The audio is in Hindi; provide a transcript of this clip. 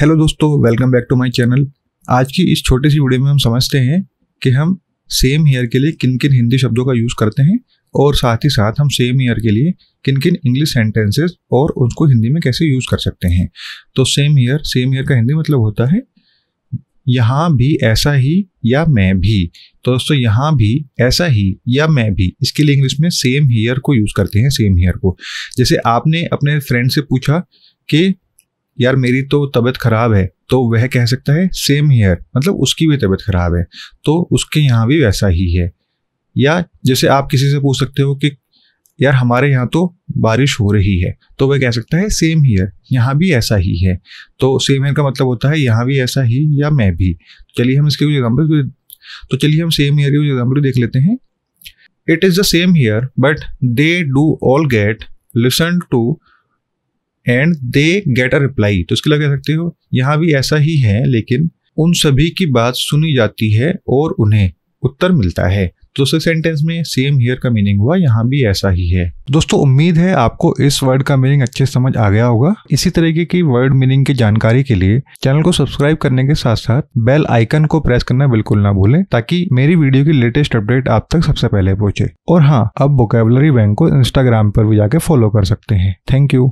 हेलो दोस्तों welcome back to my channel आज की इस छोटी सी वीडियो में हम समझते हैं कि हम सेम हेयर के लिए किन किन हिंदी शब्दों का यूज़ करते हैं और साथ ही साथ हम सेम हेयर के लिए किन किन इंग्लिश सेंटेंसेस और उनको हिंदी में कैसे यूज़ कर सकते हैं तो सेम हेयर सेम हेयर का हिंदी मतलब होता है यहाँ भी ऐसा ही या मैं भी तो दोस्तों यहाँ भी ऐसा ही या मैं भी इसके लिए इंग्लिश में सेम हेयर को यूज़ करते हैं सेम हेयर को जैसे आपने अपने फ्रेंड से पूछा कि यार मेरी तो तबीयत खराब है तो वह कह सकता है सेम हेयर मतलब उसकी भी तबीयत खराब है तो उसके यहाँ भी वैसा ही है या जैसे आप किसी से पूछ सकते हो कि यार हमारे यहाँ तो बारिश हो रही है तो वह कह सकता है सेम हेयर यहाँ भी ऐसा ही है तो सेम हेयर का मतलब होता है यहाँ भी ऐसा ही या मैं भी चलिए हम इसके कुछ एग्जाम्पल तो चलिए हम सेम हेयर के कुछ एग्जाम्पल देख लेते हैं it is the same here but they do all get listen to and they get a reply तो इसके लगा सकते हो यहाँ भी ऐसा ही है लेकिन उन सभी की बात सुनी जाती है और उन्हें उत्तर मिलता है तो दूसरे सेंटेंस में सेम हियर का मीनिंग हुआ यहाँ भी ऐसा ही है दोस्तों उम्मीद है आपको इस वर्ड का मीनिंग अच्छे समझ आ गया होगा इसी तरीके की वर्ड मीनिंग की जानकारी के लिए चैनल को सब्सक्राइब करने के साथ साथ बेल आइकन को प्रेस करना बिल्कुल ना भूलें ताकि मेरी वीडियो की लेटेस्ट अपडेट आप तक सबसे पहले पहुंचे और हाँ अब वोकेबलरी बैंक को इंस्टाग्राम पर भी जाके फॉलो कर सकते हैं थैंक यू